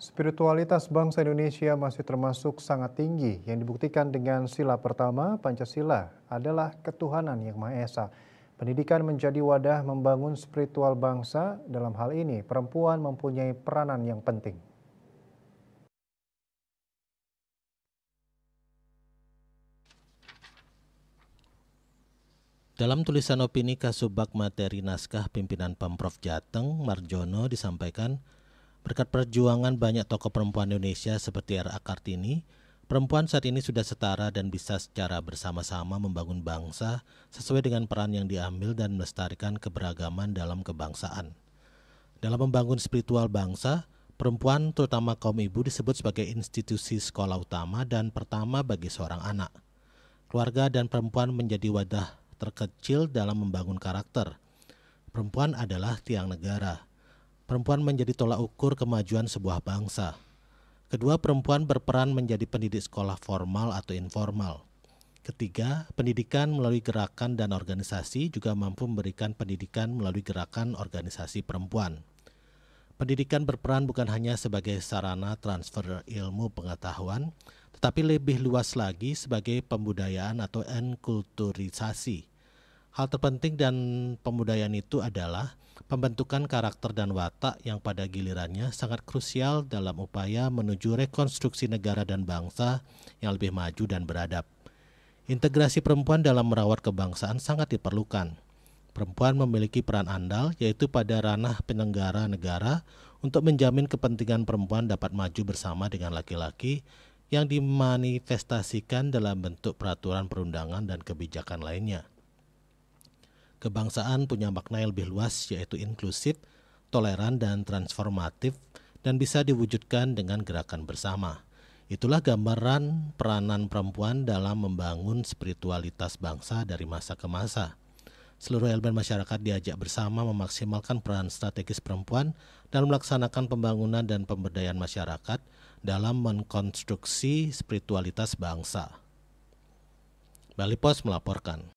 Spiritualitas bangsa Indonesia masih termasuk sangat tinggi yang dibuktikan dengan sila pertama Pancasila adalah ketuhanan yang Maha Esa. Pendidikan menjadi wadah membangun spiritual bangsa, dalam hal ini perempuan mempunyai peranan yang penting. Dalam tulisan opini kasubag materi naskah pimpinan Pemprov Jateng, Marjono disampaikan, Berkat perjuangan banyak tokoh perempuan Indonesia seperti R.A. Kartini, perempuan saat ini sudah setara dan bisa secara bersama-sama membangun bangsa sesuai dengan peran yang diambil dan melestarikan keberagaman dalam kebangsaan. Dalam membangun spiritual bangsa, perempuan terutama kaum ibu disebut sebagai institusi sekolah utama dan pertama bagi seorang anak. Keluarga dan perempuan menjadi wadah terkecil dalam membangun karakter. Perempuan adalah tiang negara perempuan menjadi tolak ukur kemajuan sebuah bangsa. Kedua, perempuan berperan menjadi pendidik sekolah formal atau informal. Ketiga, pendidikan melalui gerakan dan organisasi juga mampu memberikan pendidikan melalui gerakan organisasi perempuan. Pendidikan berperan bukan hanya sebagai sarana transfer ilmu pengetahuan, tetapi lebih luas lagi sebagai pembudayaan atau enkulturisasi Hal terpenting dan pemudayaan itu adalah pembentukan karakter dan watak yang pada gilirannya sangat krusial dalam upaya menuju rekonstruksi negara dan bangsa yang lebih maju dan beradab. Integrasi perempuan dalam merawat kebangsaan sangat diperlukan. Perempuan memiliki peran andal yaitu pada ranah penyelenggara negara untuk menjamin kepentingan perempuan dapat maju bersama dengan laki-laki yang dimanifestasikan dalam bentuk peraturan perundangan dan kebijakan lainnya kebangsaan punya makna yang lebih luas yaitu inklusif, toleran dan transformatif dan bisa diwujudkan dengan gerakan bersama. Itulah gambaran peranan perempuan dalam membangun spiritualitas bangsa dari masa ke masa. Seluruh elemen masyarakat diajak bersama memaksimalkan peran strategis perempuan dalam melaksanakan pembangunan dan pemberdayaan masyarakat dalam mengkonstruksi spiritualitas bangsa. Bali Pos melaporkan.